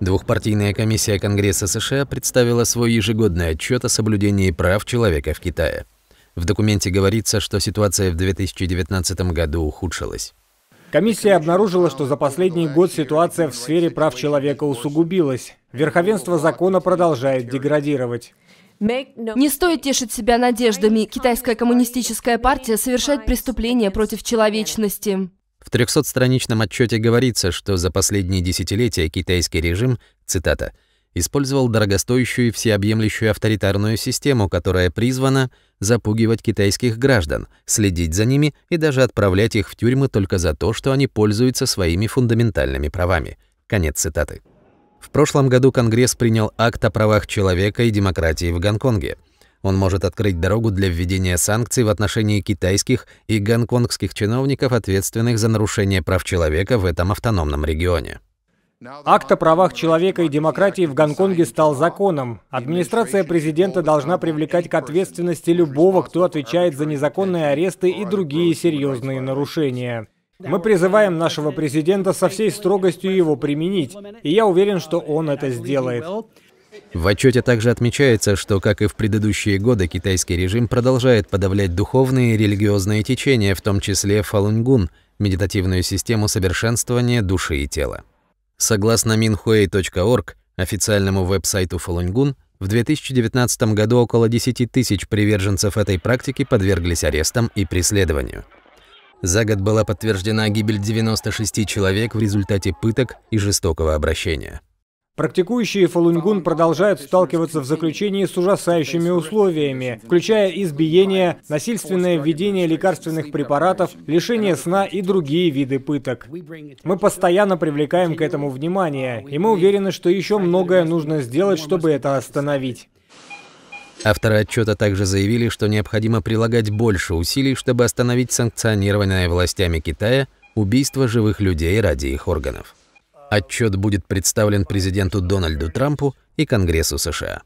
Двухпартийная комиссия Конгресса США представила свой ежегодный отчет о соблюдении прав человека в Китае. В документе говорится, что ситуация в 2019 году ухудшилась. Комиссия обнаружила, что за последний год ситуация в сфере прав человека усугубилась. Верховенство закона продолжает деградировать. Не стоит тешить себя надеждами. Китайская коммунистическая партия совершает преступления против человечности. В 300-страничном отчете говорится, что за последние десятилетия китайский режим, цитата, использовал дорогостоящую и всеобъемлющую авторитарную систему, которая призвана запугивать китайских граждан, следить за ними и даже отправлять их в тюрьмы только за то, что они пользуются своими фундаментальными правами. Конец цитаты. В прошлом году Конгресс принял акт о правах человека и демократии в Гонконге – он может открыть дорогу для введения санкций в отношении китайских и гонконгских чиновников, ответственных за нарушение прав человека в этом автономном регионе. Акт о правах человека и демократии в Гонконге стал законом. Администрация президента должна привлекать к ответственности любого, кто отвечает за незаконные аресты и другие серьезные нарушения. Мы призываем нашего президента со всей строгостью его применить, и я уверен, что он это сделает. В отчете также отмечается, что, как и в предыдущие годы, китайский режим продолжает подавлять духовные и религиозные течения, в том числе фалунгун, медитативную систему совершенствования души и тела. Согласно minhui.org, официальному веб-сайту фалунгун, в 2019 году около 10 тысяч приверженцев этой практики подверглись арестам и преследованию. За год была подтверждена гибель 96 человек в результате пыток и жестокого обращения. Практикующие фалунгун продолжают сталкиваться в заключении с ужасающими условиями, включая избиение, насильственное введение лекарственных препаратов, лишение сна и другие виды пыток. Мы постоянно привлекаем к этому внимание, а и мы уверены, что еще многое нужно сделать, чтобы это остановить. Авторы отчета также заявили, что необходимо прилагать больше усилий, чтобы остановить санкционированное властями Китая убийство живых людей ради их органов. Отчет будет представлен президенту Дональду Трампу и Конгрессу США.